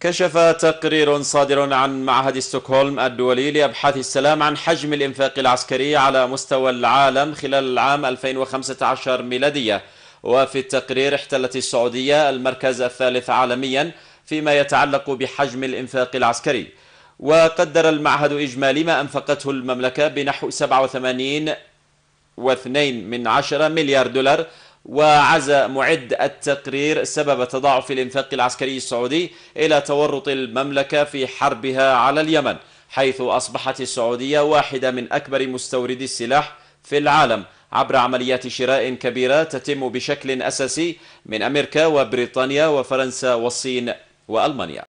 كشف تقرير صادر عن معهد ستوكهولم الدولي لأبحاث السلام عن حجم الإنفاق العسكري على مستوى العالم خلال العام 2015 ميلادية وفي التقرير احتلت السعودية المركز الثالث عالميا فيما يتعلق بحجم الإنفاق العسكري وقدر المعهد إجمالي ما أنفقته المملكة بنحو 87 من عشرة مليار دولار وعزى معد التقرير سبب تضاعف الإنفاق العسكري السعودي إلى تورط المملكة في حربها على اليمن حيث أصبحت السعودية واحدة من أكبر مستوردي السلاح في العالم عبر عمليات شراء كبيرة تتم بشكل أساسي من أمريكا وبريطانيا وفرنسا والصين وألمانيا